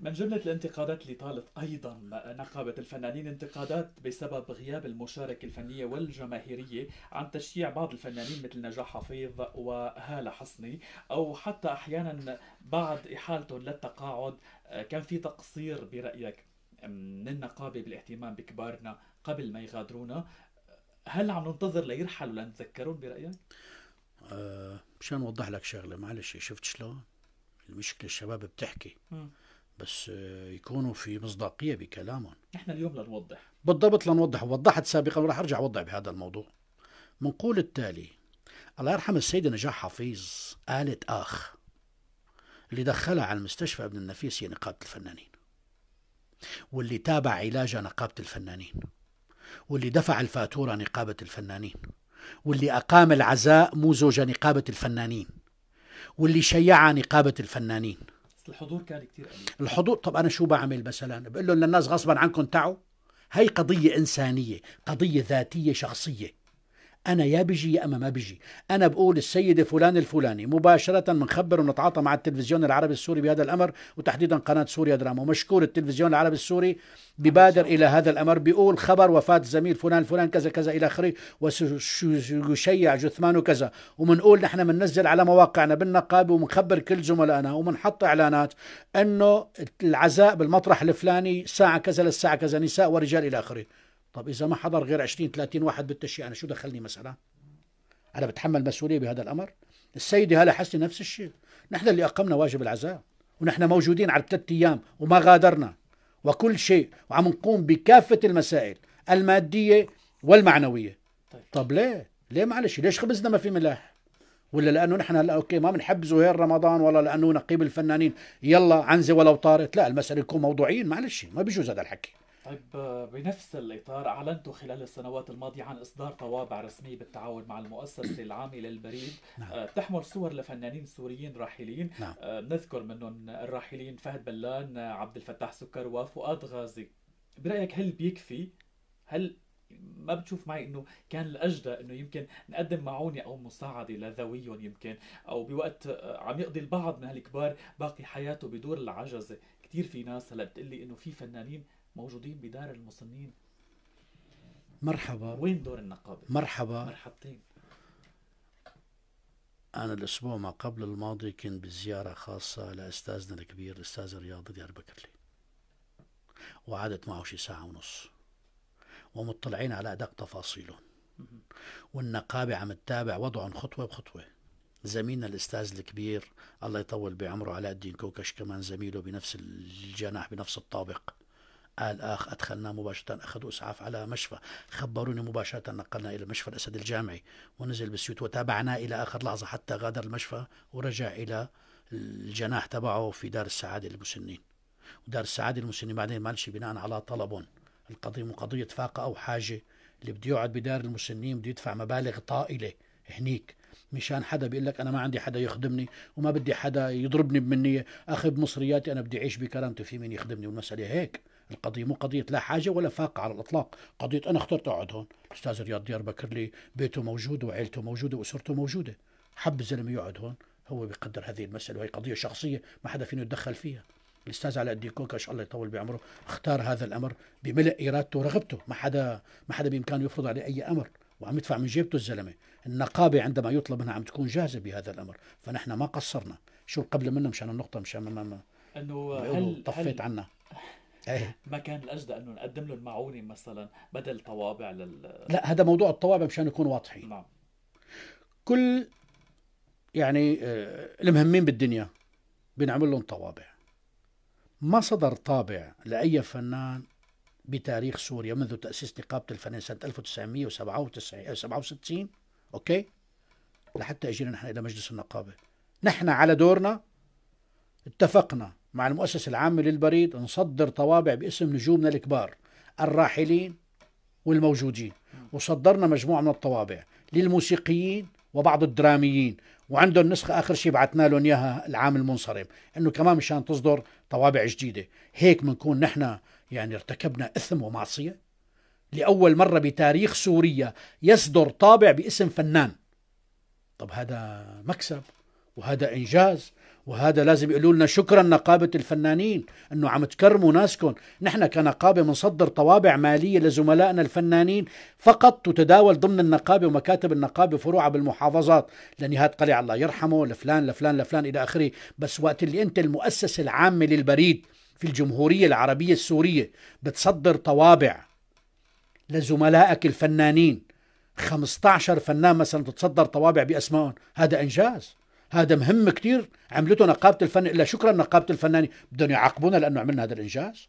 من جملة الانتقادات اللي طالت أيضا نقابة الفنانين انتقادات بسبب غياب المشاركة الفنية والجماهيرية عن تشييع بعض الفنانين مثل نجاح حفيظ وهالة حسني أو حتى أحيانا بعد إحالتهم للتقاعد كان في تقصير برأيك من النقابة بالاهتمام بكبارنا قبل ما يغادرونا هل عم ننتظر ليرحلوا لنتذكرهم برأيك؟ أه مشان اوضح لك شغله معلش شفت شلون؟ المشكله الشباب بتحكي م. بس آه، يكونوا في مصداقيه بكلامهم احنا اليوم لنوضح بالضبط لنوضح ووضحت سابقا وراح ارجع اوضح بهذا الموضوع منقول التالي الله يرحم السيدة نجاح حفيظ قالت اخ اللي دخلها على المستشفى ابن النفيس هي نقابه الفنانين واللي تابع علاجها نقابه الفنانين واللي دفع الفاتوره نقابه الفنانين واللي اقام العزاء مو زوجة نقابه الفنانين واللي شيعها نقابه الفنانين الحضور كان كثير قليل الحضور طب انا شو بعمل مثلا بقول لهم للناس غصبا عنكم تعوا هي قضية إنسانية قضية ذاتية شخصية انا يا بيجي يا اما ما بيجي انا بقول السيده فلان الفلاني مباشره بنخبر ونتعاطى مع التلفزيون العربي السوري بهذا الامر وتحديدا قناه سوريا دراما ومشكور التلفزيون العربي السوري ببادر الى هذا الامر بيقول خبر وفاه زميل فلان فلان كذا كذا الى اخره وسيشيع جثمانه كذا وبنقول نحن بننزل على مواقعنا بالنقابه وبنخبر كل زملائنا وبنحط اعلانات انه العزاء بالمطرح الفلاني ساعه كذا للساعه كذا نساء ورجال الى اخره طب اذا ما حضر غير 20 30 واحد بالتشييع انا شو دخلني مثلا انا بتحمل مسؤوليه بهذا الامر السيده هلا حسني نفس الشيء نحن اللي اقمنا واجب العزاء ونحن موجودين على ثلاث ايام وما غادرنا وكل شيء وعم نقوم بكافه المسائل الماديه والمعنويه طيب, طب ليه ليه معلش ليش خبزنا ما في ملاح ولا لانه نحن هلا اوكي ما بنحب زهير رمضان ولا لانه نقيب الفنانين يلا عنزه ولو طارت لا المساله يكون موضوعيين معلش ما بيجوز هذا الحكي طيب آه، بنفس الإطار أعلنتوا خلال السنوات الماضية عن إصدار طوابع رسمية بالتعاون مع المؤسسة نعم. العامة للبريد نعم. بتحمل آه، صور لفنانين سوريين راحلين نعم. آه، نذكر منهم الراحلين فهد بلان عبد الفتاح سكر وفؤاد غازي برأيك هل بيكفي هل ما بتشوف معي انه كان الاجدى انه يمكن نقدم معونه او مساعده لذويهم يمكن او بوقت عم يقضي البعض من هالكبار باقي حياته بدور العجزه كثير في ناس هلا بتقلي انه في فنانين موجودين بدار المصنين مرحبا وين دور النقابة؟ مرحبا مرحبتين أنا الأسبوع ما قبل الماضي كنت بزيارة خاصة لأستاذنا الكبير الأستاذ الرياضي بكرلي وقعدت معه شي ساعة ونص ومطلعين على أدق تفاصيله والنقابة عم تتابع وضعهم خطوة بخطوة زميلنا الأستاذ الكبير الله يطول بعمره علاء الدين كوكش كمان زميله بنفس الجناح بنفس الطابق قال اخ ادخلنا مباشره اخذوا اسعاف على مشفى خبروني مباشره نقلنا الى مشفى الاسد الجامعي ونزل بالسيوت وتابعنا الى اخر لحظه حتى غادر المشفى ورجع الى الجناح تبعه في دار السعاده للمسنين ودار السعاده للمسنين بعدين ما بناء على طلبهم القضيه مو قضيه فاقه او حاجه اللي بده يقعد بدار المسنين بده يدفع مبالغ طائله هنيك مشان حدا بيقول لك انا ما عندي حدا يخدمني وما بدي حدا يضربني بمنيه اخي بمصرياتي انا بدي اعيش بكرامتي في مين يخدمني والمساله هيك القضية مو قضية لا حاجة ولا فاقة على الإطلاق قضية أنا اخترت أقعد هون أستاذ رياض ديار بكر لي بيته موجود وعيلته موجودة وأسرته موجودة حب الزلمة يقعد هون هو بيقدر هذه المسألة وهي قضية شخصية ما حدا فينا يتدخل فيها الاستاذ علاء الدين كوكا الله يطول بعمره اختار هذا الامر بملء ارادته ورغبته ما حدا ما حدا بامكانه يفرض عليه اي امر وعم يدفع من جيبته الزلمه النقابه عندما يطلب منها عم تكون جاهزه بهذا الامر فنحن ما قصرنا شو قبل منه مشان النقطه مشان ما انه هل طفيت عنا إيه. ما كان الاجدى انه نقدم لهم معونه مثلا بدل طوابع لل لا هذا موضوع الطوابع مشان نكون واضحين نعم كل يعني آه، المهمين بالدنيا بنعمل لهم طوابع ما صدر طابع لأي فنان بتاريخ سوريا منذ تأسيس نقابة الفنان سنة 1997 67 آه، أوكي لحتى أجينا نحن إلى مجلس النقابة نحن على دورنا اتفقنا مع المؤسسة العامة للبريد نصدر طوابع باسم نجومنا الكبار الراحلين والموجودين وصدرنا مجموعة من الطوابع للموسيقيين وبعض الدراميين وعندهم نسخة آخر شيء بعثنا لهم إياها العام المنصرم إنه كمان مشان تصدر طوابع جديدة هيك بنكون نحن يعني ارتكبنا إثم ومعصية لأول مرة بتاريخ سوريا يصدر طابع باسم فنان طب هذا مكسب وهذا إنجاز وهذا لازم يقولوا لنا شكرا نقابة الفنانين انه عم تكرموا ناسكم، نحن كنقابة بنصدر طوابع مالية لزملائنا الفنانين فقط تتداول ضمن النقابة ومكاتب النقابة فروعها بالمحافظات، لنهاد قلع الله يرحمه لفلان لفلان لفلان إلى آخره، بس وقت اللي أنت المؤسسة العامة للبريد في الجمهورية العربية السورية بتصدر طوابع لزملائك الفنانين 15 فنان مثلا تتصدر طوابع بأسمائهم، هذا إنجاز هذا مهم كثير عملته نقابه الفن الا شكرا نقابه الفنانين بدهم يعاقبونا لانه عملنا هذا الانجاز